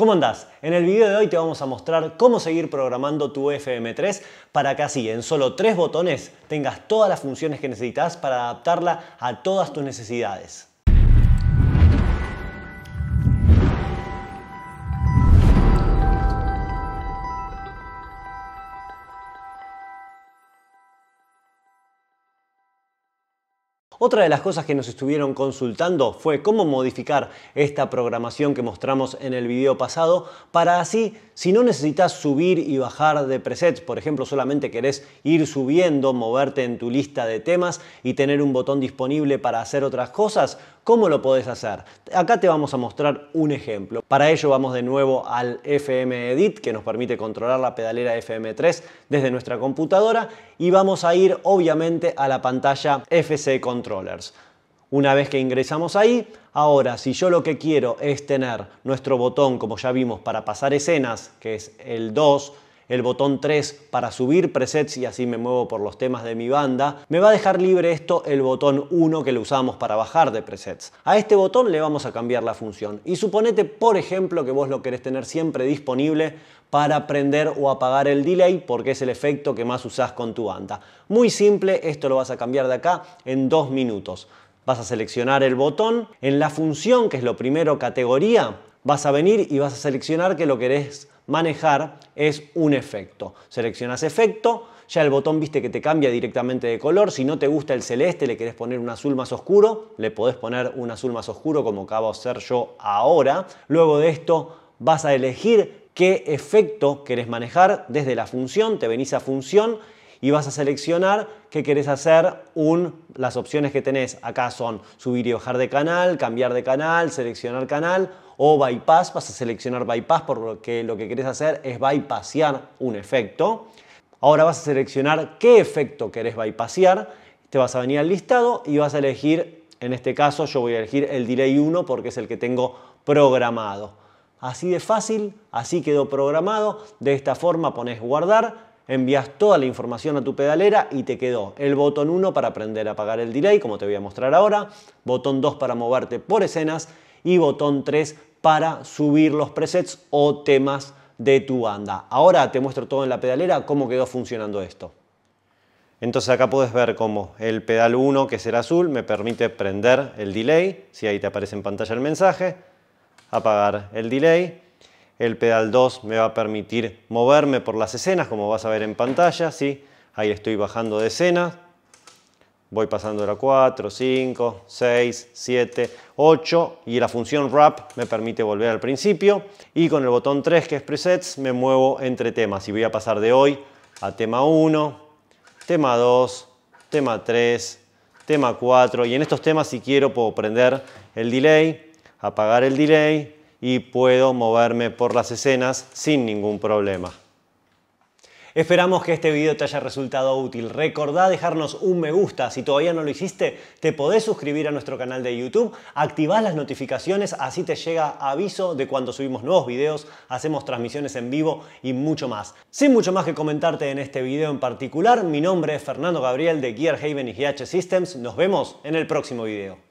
¿Cómo andás? En el video de hoy te vamos a mostrar cómo seguir programando tu FM3 para que así en solo tres botones tengas todas las funciones que necesitas para adaptarla a todas tus necesidades. Otra de las cosas que nos estuvieron consultando fue cómo modificar esta programación que mostramos en el video pasado para así, si no necesitas subir y bajar de presets, por ejemplo, solamente querés ir subiendo, moverte en tu lista de temas y tener un botón disponible para hacer otras cosas, ¿Cómo lo podés hacer? Acá te vamos a mostrar un ejemplo. Para ello vamos de nuevo al FM Edit que nos permite controlar la pedalera FM3 desde nuestra computadora y vamos a ir obviamente a la pantalla FC Controllers. Una vez que ingresamos ahí, ahora si yo lo que quiero es tener nuestro botón como ya vimos para pasar escenas, que es el 2, el botón 3 para subir presets y así me muevo por los temas de mi banda, me va a dejar libre esto el botón 1 que lo usamos para bajar de presets. A este botón le vamos a cambiar la función y suponete por ejemplo que vos lo querés tener siempre disponible para prender o apagar el delay porque es el efecto que más usás con tu banda. Muy simple, esto lo vas a cambiar de acá en dos minutos. Vas a seleccionar el botón, en la función que es lo primero categoría, vas a venir y vas a seleccionar que lo querés manejar es un efecto. Seleccionas efecto, ya el botón viste que te cambia directamente de color. Si no te gusta el celeste, le querés poner un azul más oscuro, le podés poner un azul más oscuro como acabo de hacer yo ahora. Luego de esto vas a elegir qué efecto querés manejar desde la función, te venís a función y vas a seleccionar qué querés hacer. Un, las opciones que tenés acá son subir y bajar de canal, cambiar de canal, seleccionar canal o bypass. Vas a seleccionar bypass porque lo que querés hacer es bypassear un efecto. Ahora vas a seleccionar qué efecto querés bypassear. Te vas a venir al listado y vas a elegir, en este caso yo voy a elegir el delay 1 porque es el que tengo programado. Así de fácil, así quedó programado. De esta forma pones guardar envías toda la información a tu pedalera y te quedó el botón 1 para aprender a apagar el delay, como te voy a mostrar ahora, botón 2 para moverte por escenas y botón 3 para subir los presets o temas de tu banda. Ahora te muestro todo en la pedalera cómo quedó funcionando esto. Entonces acá puedes ver cómo el pedal 1, que será azul, me permite prender el delay, si ahí te aparece en pantalla el mensaje, apagar el delay, el pedal 2 me va a permitir moverme por las escenas, como vas a ver en pantalla, ¿sí? Ahí estoy bajando de escena, Voy pasando a la 4, 5, 6, 7, 8 y la función wrap me permite volver al principio. Y con el botón 3 que es presets me muevo entre temas y voy a pasar de hoy a tema 1, tema 2, tema 3, tema 4 y en estos temas si quiero puedo prender el delay, apagar el delay, y puedo moverme por las escenas sin ningún problema. Esperamos que este video te haya resultado útil. Recordá dejarnos un me gusta. Si todavía no lo hiciste, te podés suscribir a nuestro canal de YouTube, activás las notificaciones, así te llega aviso de cuando subimos nuevos videos, hacemos transmisiones en vivo y mucho más. Sin mucho más que comentarte en este video en particular, mi nombre es Fernando Gabriel de Gear y GH Systems. Nos vemos en el próximo video.